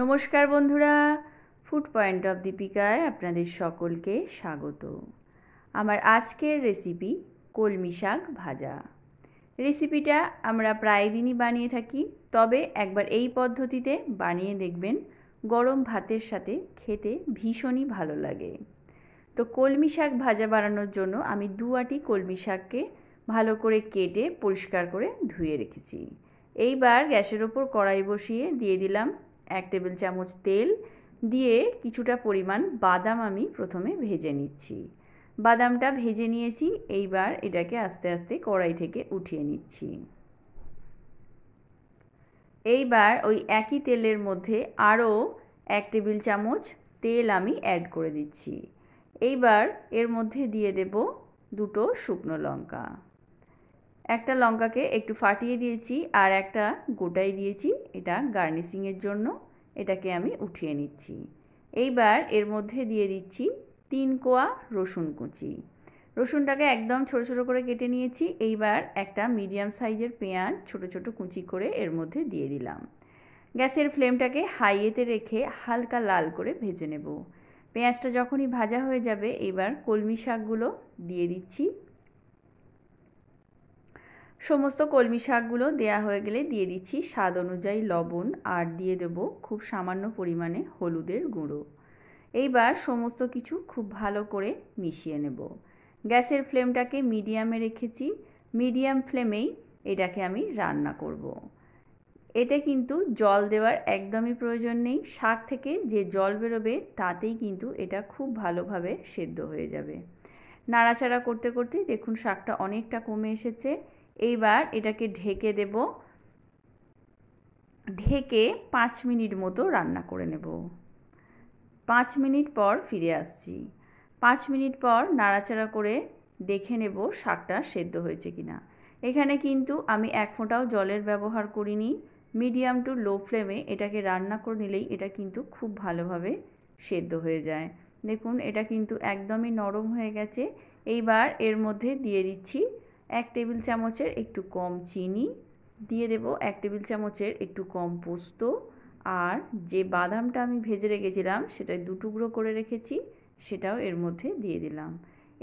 নমস্কার বন্ধুরা food point of দীপিকায় আপনাদের সকলকে স্বাগত আমার আজকের রেসিপি কলমি শাক ভাজা রেসিপিটা আমরা প্রায় দিনই বানিয়ে থাকি তবে একবার এই পদ্ধতিতে বানিয়ে দেখবেন গরম ভাতের সাথে খেতে ভীষণই ভালো লাগে তো কলমি শাক ভাজা বানানোর জন্য আমি দু আটি কলমি শাককে ভালো করে কেটে পরিষ্কার করে ধুয়ে রেখেছি এইবার গ্যাসের ওপর কড়াই বসিয়ে দিয়ে দিলাম এক টেবিল চামচ তেল দিয়ে কিছুটা পরিমাণ বাদাম আমি প্রথমে ভেজে নিচ্ছি বাদামটা ভেজে নিয়েছি এইবার এটাকে আস্তে আস্তে কড়াই থেকে উঠিয়ে নিচ্ছি এইবার ওই একই তেলের মধ্যে আরও এক টেবিল চামচ তেল আমি অ্যাড করে দিচ্ছি এইবার এর মধ্যে দিয়ে দেব দুটো শুকনো লঙ্কা একটা লঙ্কাকে একটু ফাটিয়ে দিয়েছি আর একটা গোটাই দিয়েছি এটা গার্নিশিংয়ের জন্য এটাকে আমি উঠিয়ে নিচ্ছি এইবার এর মধ্যে দিয়ে দিচ্ছি তিন কোয়া রসুন কুচি রসুনটাকে একদম ছোট ছোট করে কেটে নিয়েছি এইবার একটা মিডিয়াম সাইজের পেঁয়াজ ছোট ছোট কুচি করে এর মধ্যে দিয়ে দিলাম গ্যাসের ফ্লেমটাকে হাইয়েতে রেখে হালকা লাল করে ভেজে নেব পেঁয়াজটা যখনই ভাজা হয়ে যাবে এবার কলমি শাকগুলো দিয়ে দিচ্ছি সমস্ত কলমি শাকগুলো দেয়া হয়ে গেলে দিয়ে দিচ্ছি স্বাদ অনুযায়ী লবণ আর দিয়ে দেব খুব সামান্য পরিমাণে হলুদের গুঁড়ো এইবার সমস্ত কিছু খুব ভালো করে মিশিয়ে নেব গ্যাসের ফ্লেমটাকে মিডিয়ামে রেখেছি মিডিয়াম ফ্লেমেই এটাকে আমি রান্না করব। এতে কিন্তু জল দেওয়ার একদমই প্রয়োজন নেই শাক থেকে যে জল বেরোবে তাতেই কিন্তু এটা খুব ভালোভাবে সেদ্ধ হয়ে যাবে নাড়াচাড়া করতে করতেই দেখুন শাকটা অনেকটা কমে এসেছে এইবার এটাকে ঢেকে দেব ঢেকে পাঁচ মিনিট মতো রান্না করে নেব পাঁচ মিনিট পর ফিরে আসছি পাঁচ মিনিট পর নাড়াচাড়া করে দেখে নেব শাকটা সেদ্ধ হয়েছে কিনা এখানে কিন্তু আমি এক ফোঁটাও জলের ব্যবহার করিনি মিডিয়াম টু লো ফ্লেমে এটাকে রান্না করে নিলেই এটা কিন্তু খুব ভালোভাবে সেদ্ধ হয়ে যায় দেখুন এটা কিন্তু একদমই নরম হয়ে গেছে এইবার এর মধ্যে দিয়ে দিচ্ছি এক টেবিল চামচের একটু কম চিনি দিয়ে দেব এক টেবিল চামচের একটু কম পোস্ত আর যে বাদামটা আমি ভেজে রেখেছিলাম সেটা দু টুকরো করে রেখেছি সেটাও এর মধ্যে দিয়ে দিলাম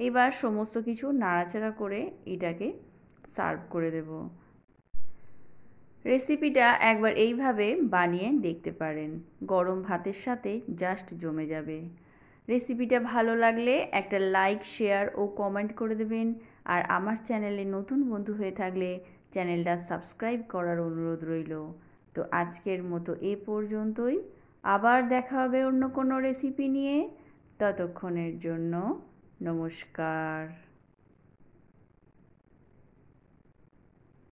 এবার সমস্ত কিছু নাড়াচাড়া করে এটাকে সার্ভ করে দেব রেসিপিটা একবার এইভাবে বানিয়ে দেখতে পারেন গরম ভাতের সাথে জাস্ট জমে যাবে রেসিপিটা ভালো লাগলে একটা লাইক শেয়ার ও কমেন্ট করে দেবেন আর আমার চ্যানেলে নতুন বন্ধু হয়ে থাকলে চ্যানেলটা সাবস্ক্রাইব করার অনুরোধ রইল তো আজকের মতো এ পর্যন্তই আবার দেখা হবে অন্য কোনো রেসিপি নিয়ে ততক্ষণের জন্য নমস্কার